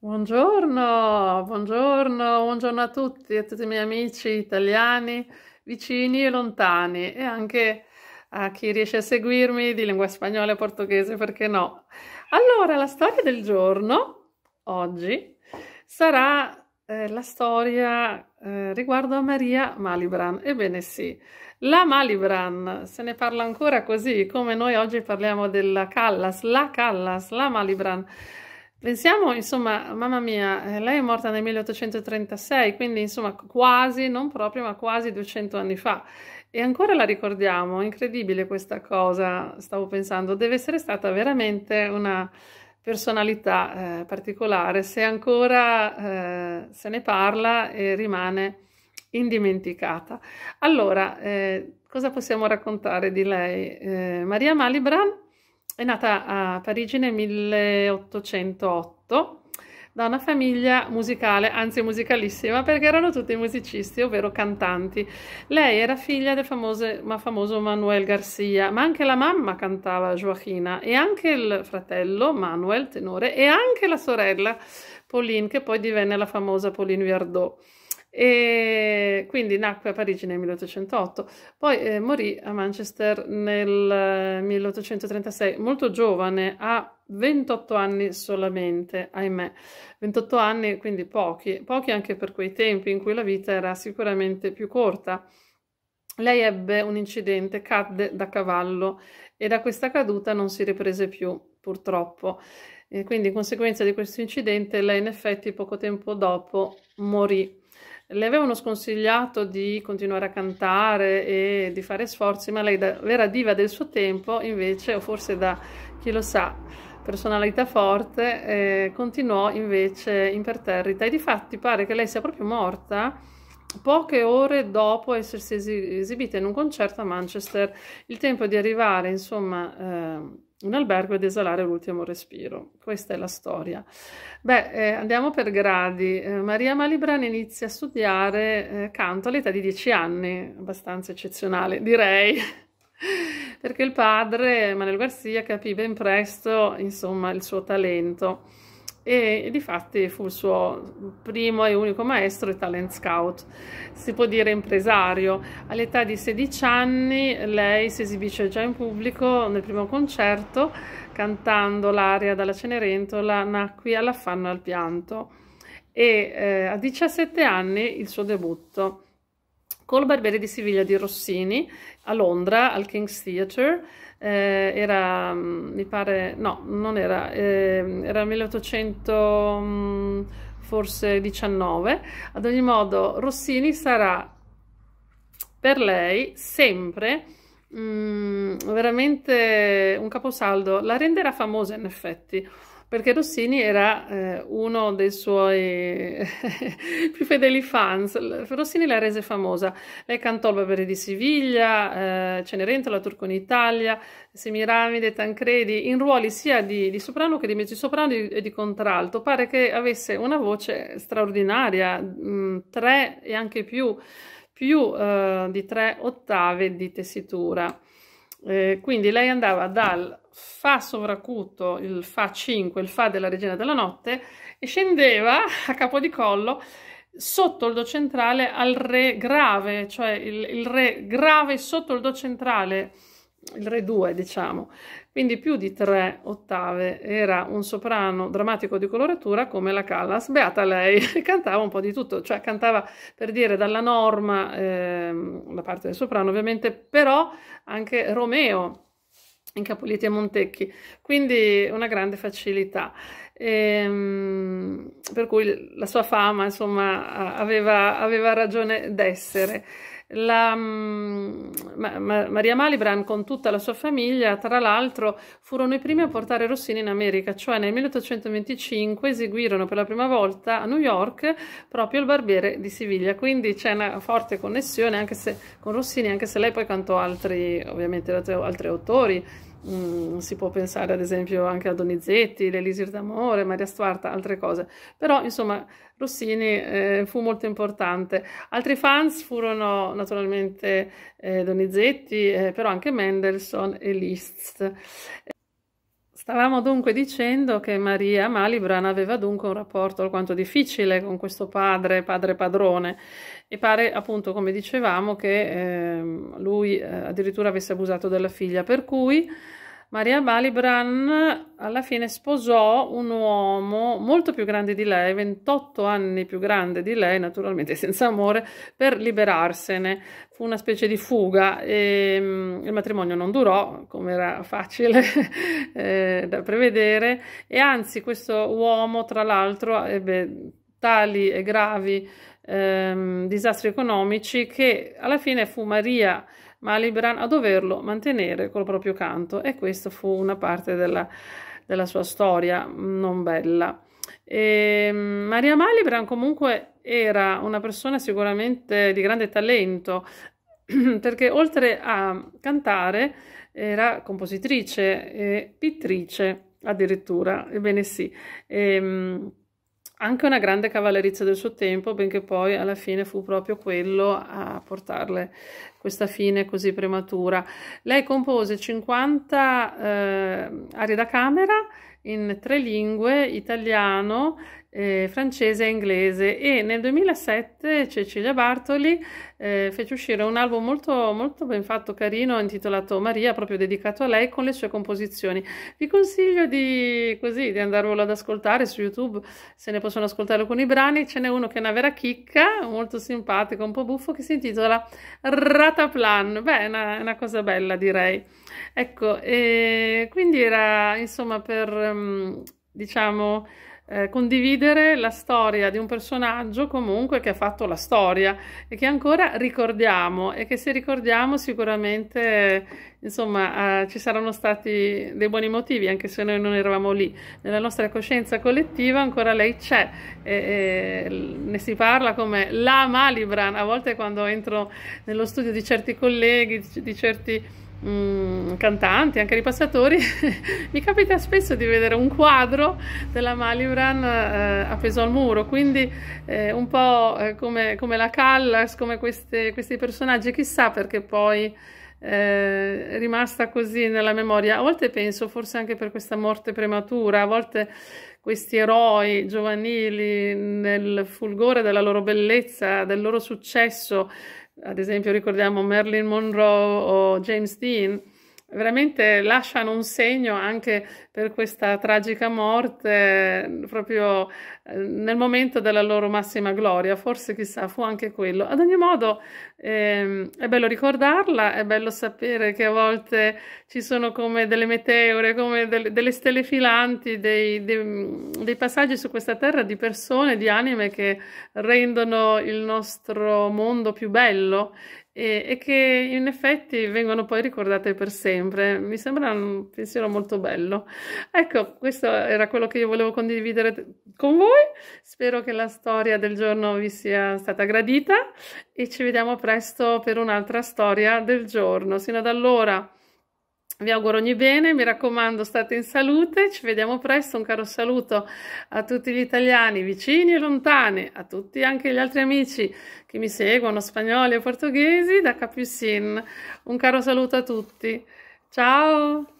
Buongiorno, buongiorno, buongiorno a tutti e a tutti i miei amici italiani, vicini e lontani e anche a chi riesce a seguirmi di lingua spagnola e portoghese, perché no? Allora, la storia del giorno, oggi, sarà eh, la storia eh, riguardo a Maria Malibran. Ebbene sì, la Malibran, se ne parla ancora così, come noi oggi parliamo della Callas, la Callas, la Malibran. Pensiamo, insomma, mamma mia, eh, lei è morta nel 1836, quindi insomma quasi, non proprio, ma quasi 200 anni fa. E ancora la ricordiamo, incredibile questa cosa, stavo pensando, deve essere stata veramente una personalità eh, particolare, se ancora eh, se ne parla e rimane indimenticata. Allora, eh, cosa possiamo raccontare di lei? Eh, Maria Malibran è nata a Parigi nel 1808 da una famiglia musicale, anzi musicalissima, perché erano tutti musicisti, ovvero cantanti. Lei era figlia del famose, ma famoso Manuel Garcia, ma anche la mamma cantava Joachina e anche il fratello Manuel, tenore, e anche la sorella Pauline, che poi divenne la famosa Pauline Viardot. E quindi nacque a Parigi nel 1808, poi eh, morì a Manchester nel 1836, eh, molto giovane, a 28 anni solamente, ahimè. 28 anni, quindi pochi, pochi anche per quei tempi in cui la vita era sicuramente più corta. Lei ebbe un incidente, cadde da cavallo e da questa caduta non si riprese più, purtroppo. E quindi in conseguenza di questo incidente lei in effetti poco tempo dopo morì le avevano sconsigliato di continuare a cantare e di fare sforzi, ma lei, da vera diva del suo tempo, invece, o forse da chi lo sa, personalità forte, eh, continuò invece imperterrita. E di fatti pare che lei sia proprio morta poche ore dopo essersi esibita in un concerto a Manchester. Il tempo di arrivare, insomma... Eh, un albergo ed esalare l'ultimo respiro. Questa è la storia. Beh, eh, andiamo per gradi. Eh, Maria Malibran inizia a studiare eh, canto all'età di 10 anni, abbastanza eccezionale, direi. Perché il padre, Manuel Garcia, capì ben presto, insomma, il suo talento e di fatti fu il suo primo e unico maestro e talent scout, si può dire impresario. All'età di 16 anni lei si esibisce già in pubblico nel primo concerto cantando l'aria dalla Cenerentola Nacqui all'affanno e al pianto e eh, a 17 anni il suo debutto col Barbiere di Siviglia di Rossini a Londra al King's Theatre eh, era, mm, mi pare, no, non era, eh, era 1800 mm, forse 19. Ad ogni modo, Rossini sarà per lei sempre mh, mm, veramente un caposaldo, la renderà famosa in effetti perché Rossini era eh, uno dei suoi più fedeli fans. Rossini la rese famosa. Lei cantò il Bavere di Siviglia, eh, Cenerentola, Turco in Italia, Semiramide, Tancredi, in ruoli sia di, di soprano che di mezzosoprano e di, di contralto. Pare che avesse una voce straordinaria, mh, mm, tre e anche più, più eh, di tre ottave di tessitura. Eh, quindi lei andava dal Fa sovracuto, il Fa 5, il Fa della Regina della Notte, e scendeva a capo di collo sotto il Do centrale al Re grave, cioè il, il Re grave sotto il Do centrale il re 2 diciamo quindi più di tre ottave era un soprano drammatico di coloratura come la Callas beata lei cantava un po' di tutto cioè cantava per dire dalla norma ehm, da parte del soprano ovviamente però anche Romeo in Capoliti e Montecchi quindi una grande facilità Ehm, per cui la sua fama, insomma, aveva, aveva ragione d'essere. La, mm, ma, ma, Maria Malibran con tutta la sua famiglia, tra l'altro, furono i primi a portare Rossini in America, cioè nel 1825 eseguirono per la prima volta a New York proprio il Barbiere di Siviglia, quindi c'è una forte connessione anche se, con Rossini, anche se lei poi cantò altri, ovviamente, altri autori Mm, si può pensare ad esempio anche a Donizetti, l'Elisir d'amore, Maria Stuarta, altre cose. Però insomma Rossini eh, fu molto importante. Altri fans furono naturalmente eh, Donizetti, eh, però anche Mendelssohn e Liszt. Stavamo dunque dicendo che Maria Malibran aveva dunque un rapporto alquanto difficile con questo padre, padre padrone, e pare appunto, come dicevamo, che eh, lui eh, addirittura avesse abusato della figlia, per cui Maria Balibran alla fine sposò un uomo molto più grande di lei, 28 anni più grande di lei, naturalmente senza amore, per liberarsene. Fu una specie di fuga e mm, il matrimonio non durò, come era facile eh, da prevedere, e anzi questo uomo, tra l'altro, ebbe tali e gravi ehm, disastri economici che alla fine fu Maria ma Libran a doverlo mantenere col proprio canto e questa fu una parte della, della sua storia mm, non bella. E ehm, Maria Malibran comunque era una persona sicuramente di grande talento perché oltre a cantare era compositrice e pittrice addirittura, ebbene sì. E, ehm, anche una grande cavallerizza del suo tempo, benché poi alla fine fu proprio quello a portarle questa fine così prematura. Lei compose 50 eh, arie da camera in tre lingue, italiano, eh, francese e inglese e nel 2007 Cecilia Bartoli eh, fece uscire un album molto, molto ben fatto, carino, intitolato Maria, proprio dedicato a lei con le sue composizioni. Vi consiglio di, così, di andarvelo ad ascoltare su YouTube, se ne possono ascoltare alcuni brani, ce n'è uno che è una vera chicca, molto simpatico, un po' buffo, che si intitola Rataplan. Beh, è una, una cosa bella direi. Ecco, eh, quindi era insomma per, mm, diciamo, eh, condividere la storia di un personaggio comunque che ha fatto la storia e che ancora ricordiamo e che se ricordiamo sicuramente insomma eh, ci saranno stati dei buoni motivi anche se noi non eravamo lì nella nostra coscienza collettiva ancora lei c'è ne si parla come la Malibran a volte quando entro nello studio di certi colleghi di certi Mm, cantanti, anche ripassatori, mi capita spesso di vedere un quadro della Malibran eh, appeso al muro, quindi eh, un po' eh, come, come, la Callas, come queste, questi personaggi, chissà perché poi eh, è rimasta così nella memoria. A volte penso, forse anche per questa morte prematura, a volte questi eroi giovanili nel fulgore della loro bellezza, del loro successo, ad esempio ricordiamo Marilyn Monroe o James Dean, veramente lasciano un segno anche per questa tragica morte eh, proprio eh, nel momento della loro massima gloria, forse chissà fu anche quello. Ad ogni modo ehm, è bello ricordarla, è bello sapere che a volte ci sono come delle meteore, come delle, delle stelle filanti, dei, dei, dei passaggi su questa terra di persone, di anime che rendono il nostro mondo più bello e, e che in effetti vengono poi ricordate per sempre. Mi sembra un pensiero molto bello. Ecco, questo era quello che io volevo condividere con voi. Spero che la storia del giorno vi sia stata gradita e ci vediamo presto per un'altra storia del giorno. Sino ad allora. Vi auguro ogni bene, mi raccomando state in salute, ci vediamo presto, un caro saluto a tutti gli italiani vicini e lontani, a tutti anche gli altri amici che mi seguono, spagnoli e portoghesi, da Capiusin. Un caro saluto a tutti, ciao!